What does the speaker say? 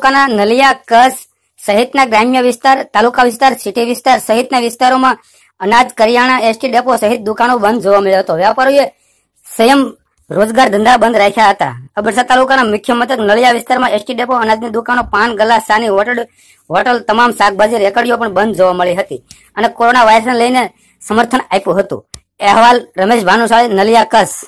તાલુકાના નલિયા કચ્છ સહિતના ગ્રામ્ય વિસ્તાર તાલુકા વિસ્તાર સિટી વિસ્તાર સહિતના વિસ્તારોમાં અનાજ કરિયાણા એસટી ડેપો સહિત દુકાનો બંધ જોવા મળ્યો હતો વેપારીઓએ સંયમ રોજગાર ધંધા બંધ રાખ્યા હતા અબરસા તાલુકાના મુખ્ય મથક નળિયા વિસ્તારમાં એસટી ડેપો અનાજની દુકાનો પાન ગલા સાની હોટલ હોટલ તમામ શાકભાજી રેકડીઓ પણ બંધ જોવા મળી હતી અને કોરોના વાયરસને લઈને સમર્થન આપ્યું હતું અહેવાલ રમેશ ભાનુશાળી નલિયા કચ્છ